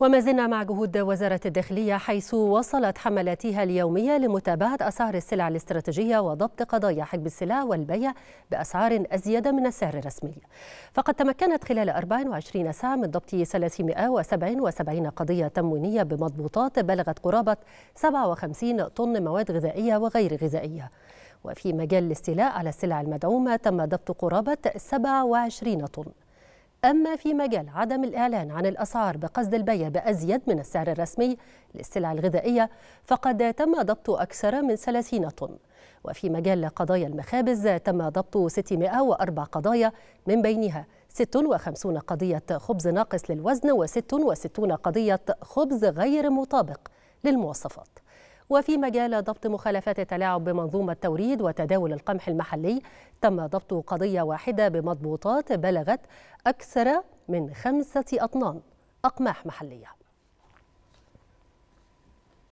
وما زلنا مع جهود وزارة الداخلية حيث وصلت حملاتها اليومية لمتابعة أسعار السلع الاستراتيجية وضبط قضايا حجب السلع والبيع بأسعار أزيد من السعر الرسمي فقد تمكنت خلال 24 ساعة من ضبط 377 قضية تموينية بمضبوطات بلغت قرابة 57 طن مواد غذائية وغير غذائية وفي مجال الاستيلاء على السلع المدعومة تم ضبط قرابة 27 طن أما في مجال عدم الإعلان عن الأسعار بقصد البيع بأزيد من السعر الرسمي للسلع الغذائية فقد تم ضبط أكثر من 30 طن وفي مجال قضايا المخابز تم ضبط 604 قضايا من بينها 56 قضية خبز ناقص للوزن و66 قضية خبز غير مطابق للمواصفات وفي مجال ضبط مخالفات التلاعب بمنظومة توريد وتداول القمح المحلي تم ضبط قضية واحدة بمضبوطات بلغت أكثر من خمسة أطنان أقماح محلية